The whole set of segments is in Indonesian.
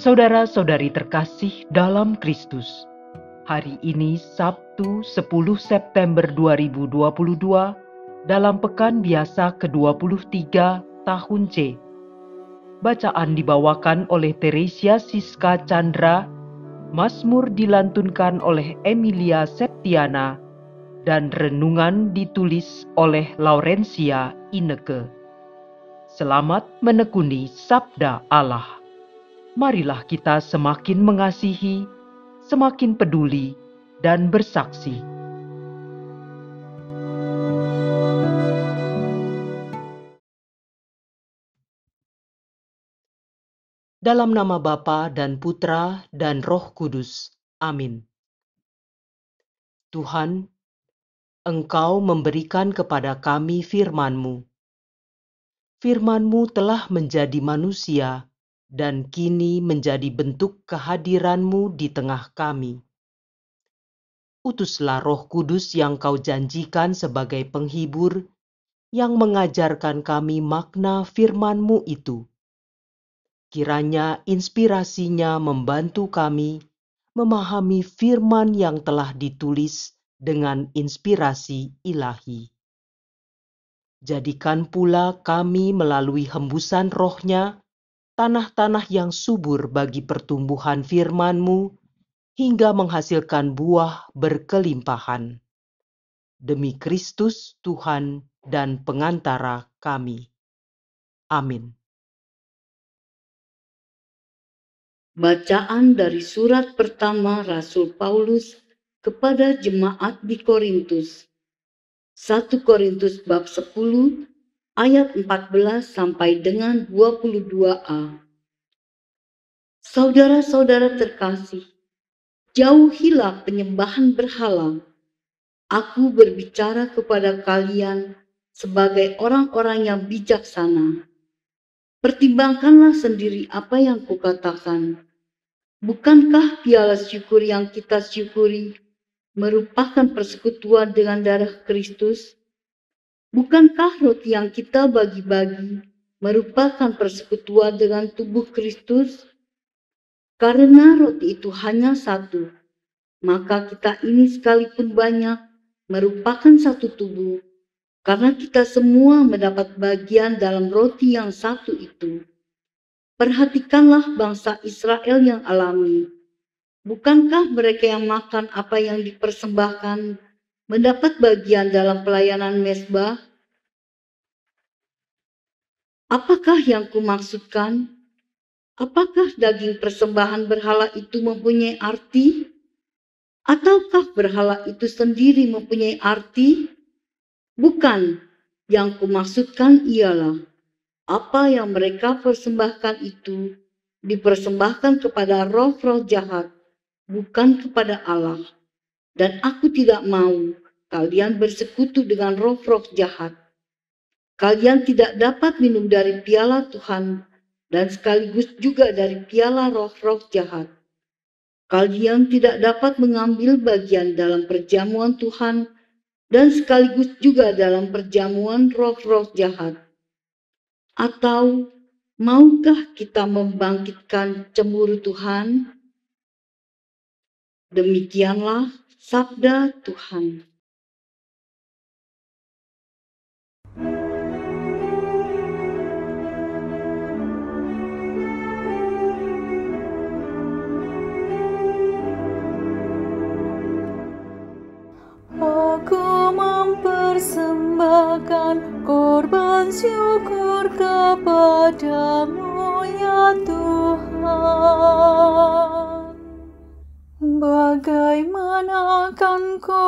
Saudara-saudari terkasih dalam Kristus, hari ini Sabtu 10 September 2022 dalam Pekan Biasa ke-23 tahun C. Bacaan dibawakan oleh Teresia Siska Chandra, Mazmur dilantunkan oleh Emilia Septiana, dan renungan ditulis oleh Laurencia Ineke. Selamat menekuni Sabda Allah marilah kita semakin mengasihi, semakin peduli, dan bersaksi. Dalam nama Bapa dan Putra dan Roh Kudus. Amin. Tuhan, Engkau memberikan kepada kami firman-Mu. Firman-Mu telah menjadi manusia dan kini menjadi bentuk kehadiranmu di tengah kami. Utuslah roh kudus yang kau janjikan sebagai penghibur yang mengajarkan kami makna firmanmu itu. Kiranya inspirasinya membantu kami memahami firman yang telah ditulis dengan inspirasi ilahi. Jadikan pula kami melalui hembusan rohnya tanah-tanah yang subur bagi pertumbuhan firman-Mu, hingga menghasilkan buah berkelimpahan. Demi Kristus Tuhan dan pengantara kami. Amin. Bacaan dari surat pertama Rasul Paulus kepada jemaat di Korintus. 1 Korintus bab 10 ayat 14 sampai dengan 22a. Saudara-saudara terkasih, jauhilah penyembahan berhala. Aku berbicara kepada kalian sebagai orang-orang yang bijaksana. Pertimbangkanlah sendiri apa yang kukatakan. Bukankah piala syukur yang kita syukuri merupakan persekutuan dengan darah Kristus? Bukankah roti yang kita bagi-bagi merupakan persekutuan dengan tubuh Kristus? Karena roti itu hanya satu, maka kita ini sekalipun banyak merupakan satu tubuh, karena kita semua mendapat bagian dalam roti yang satu itu. Perhatikanlah bangsa Israel yang alami. Bukankah mereka yang makan apa yang dipersembahkan mendapat bagian dalam pelayanan mesbah? Apakah yang kumaksudkan? Apakah daging persembahan berhala itu mempunyai arti? Ataukah berhala itu sendiri mempunyai arti? Bukan, yang kumaksudkan ialah apa yang mereka persembahkan itu dipersembahkan kepada roh-roh jahat, bukan kepada Allah. Dan aku tidak mau Kalian bersekutu dengan roh-roh jahat. Kalian tidak dapat minum dari piala Tuhan dan sekaligus juga dari piala roh-roh jahat. Kalian tidak dapat mengambil bagian dalam perjamuan Tuhan dan sekaligus juga dalam perjamuan roh-roh jahat. Atau maukah kita membangkitkan cemburu Tuhan? Demikianlah sabda Tuhan. Syukur kepadamu ya Tuhan Bagaimana akan ku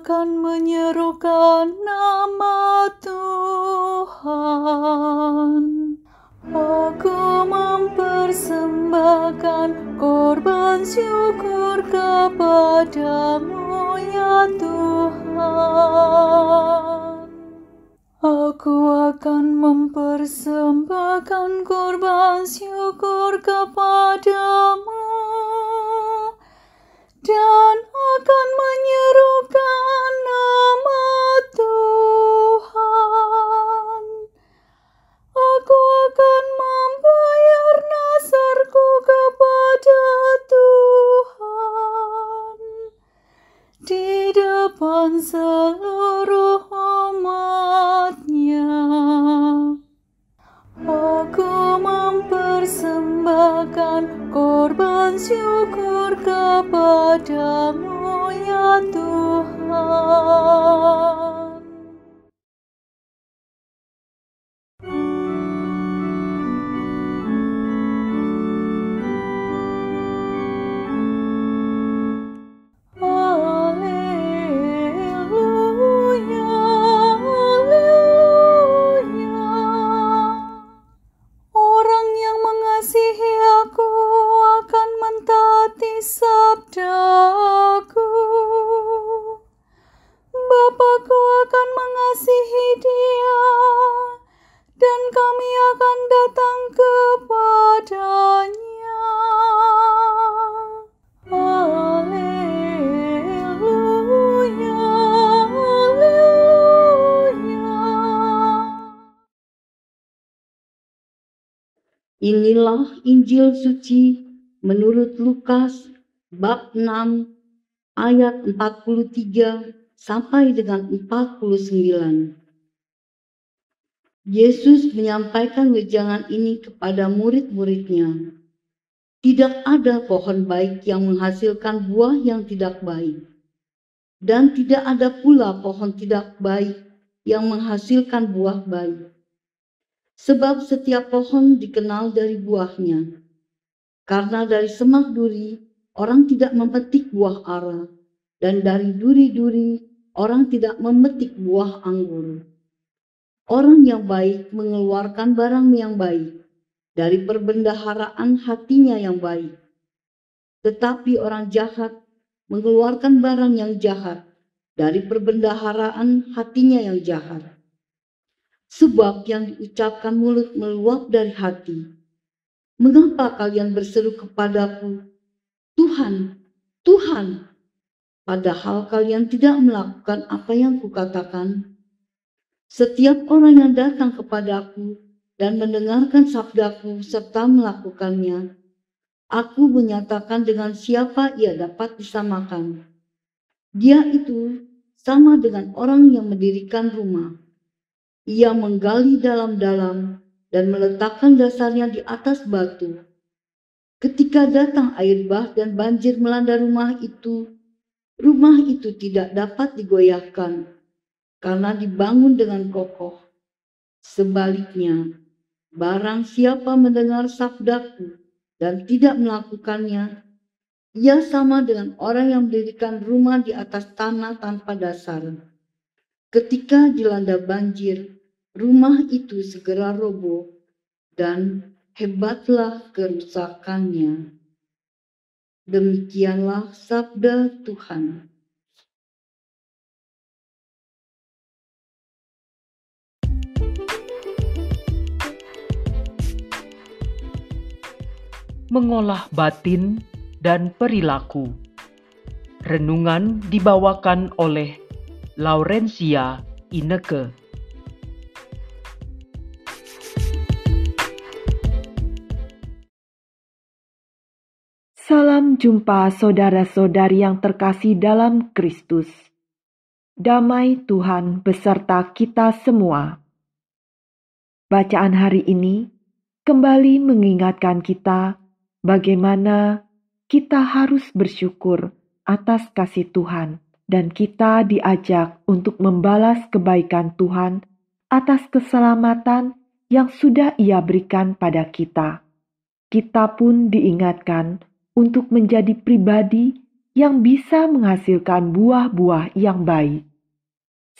akan menyerukan nama Tuhan. Aku mempersembahkan korban syukur kepadamu ya Tuhan. Aku akan mempersembahkan korban syukur kepadamu dan akan menyeru seluruh umatnya Aku mempersembahkan korban syukur kepadamu ya Tuhan Inilah Injil suci menurut Lukas bab 6 ayat 43 sampai dengan 49. Yesus menyampaikan wejangan ini kepada murid-muridnya. Tidak ada pohon baik yang menghasilkan buah yang tidak baik. Dan tidak ada pula pohon tidak baik yang menghasilkan buah baik Sebab setiap pohon dikenal dari buahnya. Karena dari semak duri, orang tidak memetik buah ara, dan dari duri-duri, orang tidak memetik buah anggur. Orang yang baik mengeluarkan barang yang baik dari perbendaharaan hatinya yang baik. Tetapi orang jahat mengeluarkan barang yang jahat dari perbendaharaan hatinya yang jahat sebab yang diucapkan mulut meluap dari hati. Mengapa kalian berseru kepadaku, Tuhan, Tuhan, padahal kalian tidak melakukan apa yang kukatakan? Setiap orang yang datang kepadaku dan mendengarkan sabdaku serta melakukannya, aku menyatakan dengan siapa ia dapat disamakan. Dia itu sama dengan orang yang mendirikan rumah ia menggali dalam-dalam dan meletakkan dasarnya di atas batu. Ketika datang air bah dan banjir melanda rumah itu, rumah itu tidak dapat digoyahkan karena dibangun dengan kokoh. Sebaliknya, barang siapa mendengar sabdaku dan tidak melakukannya, ia sama dengan orang yang mendirikan rumah di atas tanah tanpa dasar. Ketika dilanda banjir, Rumah itu segera roboh dan hebatlah kerusakannya. Demikianlah sabda Tuhan. mengolah batin dan perilaku. Renungan dibawakan oleh Laurencia Ineke. jumpa saudara-saudari yang terkasih dalam Kristus. Damai Tuhan beserta kita semua. Bacaan hari ini kembali mengingatkan kita bagaimana kita harus bersyukur atas kasih Tuhan dan kita diajak untuk membalas kebaikan Tuhan atas keselamatan yang sudah Ia berikan pada kita. Kita pun diingatkan untuk menjadi pribadi yang bisa menghasilkan buah-buah yang baik.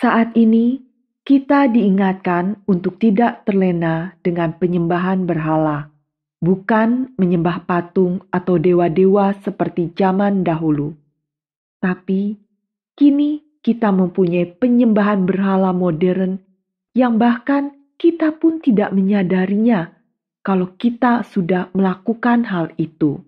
Saat ini, kita diingatkan untuk tidak terlena dengan penyembahan berhala, bukan menyembah patung atau dewa-dewa seperti zaman dahulu. Tapi kini kita mempunyai penyembahan berhala modern yang bahkan kita pun tidak menyadarinya kalau kita sudah melakukan hal itu.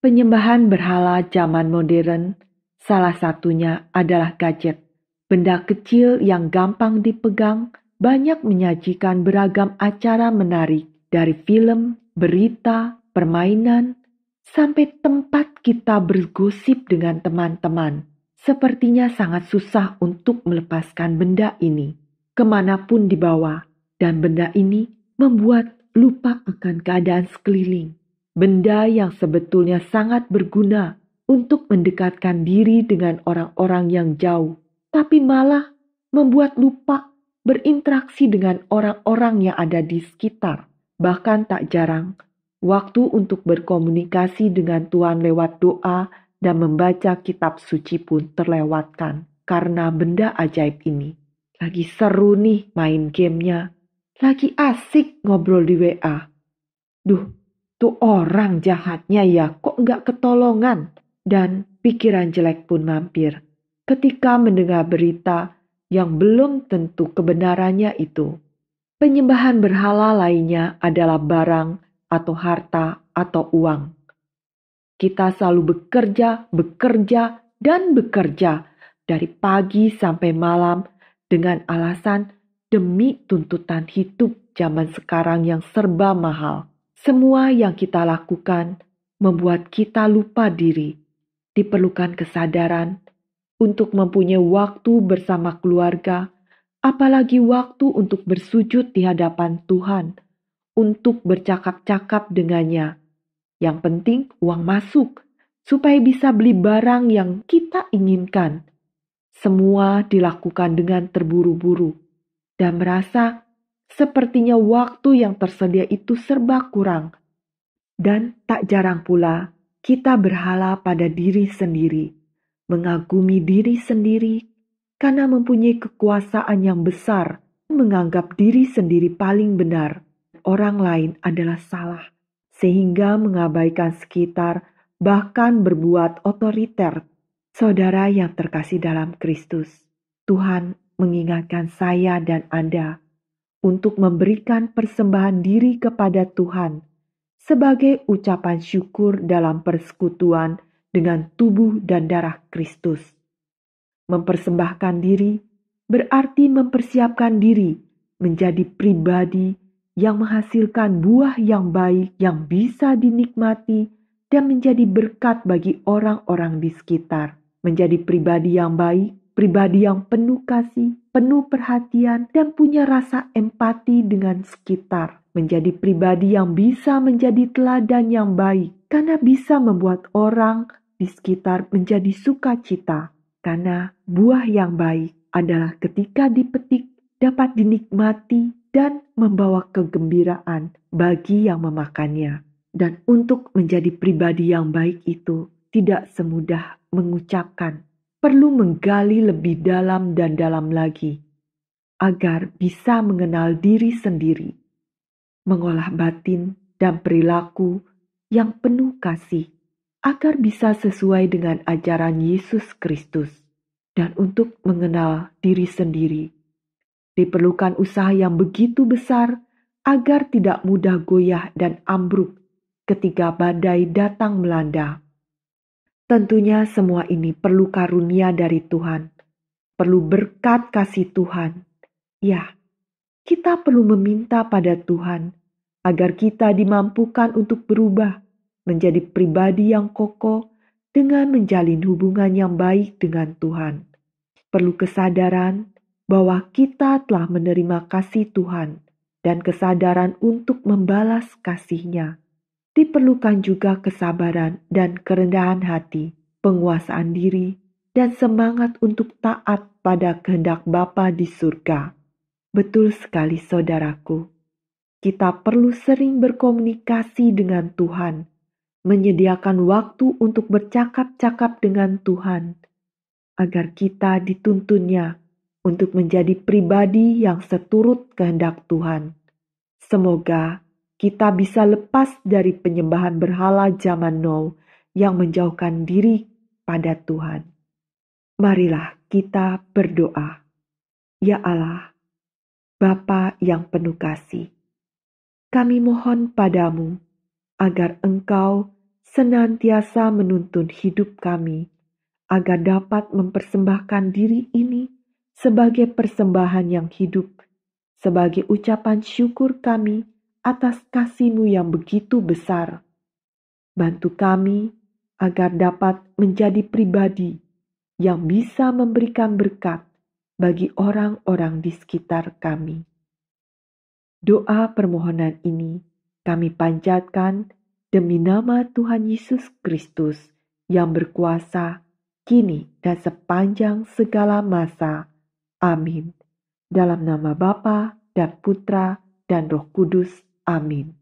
Penyembahan berhala zaman modern, salah satunya adalah gadget, benda kecil yang gampang dipegang, banyak menyajikan beragam acara menarik dari film, berita, permainan, sampai tempat kita bergosip dengan teman-teman. Sepertinya sangat susah untuk melepaskan benda ini kemanapun dibawa, dan benda ini membuat lupa akan keadaan sekeliling benda yang sebetulnya sangat berguna untuk mendekatkan diri dengan orang-orang yang jauh, tapi malah membuat lupa berinteraksi dengan orang-orang yang ada di sekitar. Bahkan tak jarang, waktu untuk berkomunikasi dengan Tuhan lewat doa dan membaca kitab suci pun terlewatkan karena benda ajaib ini. Lagi seru nih main gamenya. Lagi asik ngobrol di WA. Duh, Tuh orang jahatnya ya kok nggak ketolongan. Dan pikiran jelek pun mampir ketika mendengar berita yang belum tentu kebenarannya itu. Penyembahan berhala lainnya adalah barang atau harta atau uang. Kita selalu bekerja, bekerja, dan bekerja dari pagi sampai malam dengan alasan demi tuntutan hidup zaman sekarang yang serba mahal. Semua yang kita lakukan membuat kita lupa diri. Diperlukan kesadaran untuk mempunyai waktu bersama keluarga, apalagi waktu untuk bersujud di hadapan Tuhan, untuk bercakap-cakap dengannya. Yang penting, uang masuk supaya bisa beli barang yang kita inginkan. Semua dilakukan dengan terburu-buru dan merasa Sepertinya waktu yang tersedia itu serba kurang, dan tak jarang pula kita berhala pada diri sendiri, mengagumi diri sendiri karena mempunyai kekuasaan yang besar, menganggap diri sendiri paling benar, orang lain adalah salah, sehingga mengabaikan sekitar, bahkan berbuat otoriter. Saudara yang terkasih dalam Kristus, Tuhan mengingatkan saya dan Anda untuk memberikan persembahan diri kepada Tuhan sebagai ucapan syukur dalam persekutuan dengan tubuh dan darah Kristus. Mempersembahkan diri berarti mempersiapkan diri menjadi pribadi yang menghasilkan buah yang baik yang bisa dinikmati dan menjadi berkat bagi orang-orang di sekitar. Menjadi pribadi yang baik pribadi yang penuh kasih, penuh perhatian, dan punya rasa empati dengan sekitar. Menjadi pribadi yang bisa menjadi teladan yang baik karena bisa membuat orang di sekitar menjadi sukacita. Karena buah yang baik adalah ketika dipetik dapat dinikmati dan membawa kegembiraan bagi yang memakannya. Dan untuk menjadi pribadi yang baik itu tidak semudah mengucapkan perlu menggali lebih dalam dan dalam lagi agar bisa mengenal diri sendiri, mengolah batin dan perilaku yang penuh kasih agar bisa sesuai dengan ajaran Yesus Kristus. Dan untuk mengenal diri sendiri, diperlukan usaha yang begitu besar agar tidak mudah goyah dan ambruk ketika badai datang melanda. Tentunya semua ini perlu karunia dari Tuhan, perlu berkat kasih Tuhan. Ya, kita perlu meminta pada Tuhan agar kita dimampukan untuk berubah menjadi pribadi yang kokoh dengan menjalin hubungan yang baik dengan Tuhan. Perlu kesadaran bahwa kita telah menerima kasih Tuhan dan kesadaran untuk membalas kasihnya diperlukan juga kesabaran dan kerendahan hati, penguasaan diri, dan semangat untuk taat pada kehendak Bapa di surga. Betul sekali saudaraku. Kita perlu sering berkomunikasi dengan Tuhan, menyediakan waktu untuk bercakap-cakap dengan Tuhan, agar kita dituntunnya untuk menjadi pribadi yang seturut kehendak Tuhan. Semoga kita bisa lepas dari penyembahan berhala zaman now yang menjauhkan diri pada Tuhan. Marilah kita berdoa. Ya Allah, Bapa yang penuh kasih, kami mohon padamu agar engkau senantiasa menuntun hidup kami agar dapat mempersembahkan diri ini sebagai persembahan yang hidup, sebagai ucapan syukur kami atas kasihmu yang begitu besar. Bantu kami agar dapat menjadi pribadi yang bisa memberikan berkat bagi orang-orang di sekitar kami. Doa permohonan ini kami panjatkan demi nama Tuhan Yesus Kristus yang berkuasa kini dan sepanjang segala masa. Amin. Dalam nama Bapa dan Putra dan Roh Kudus. Amén.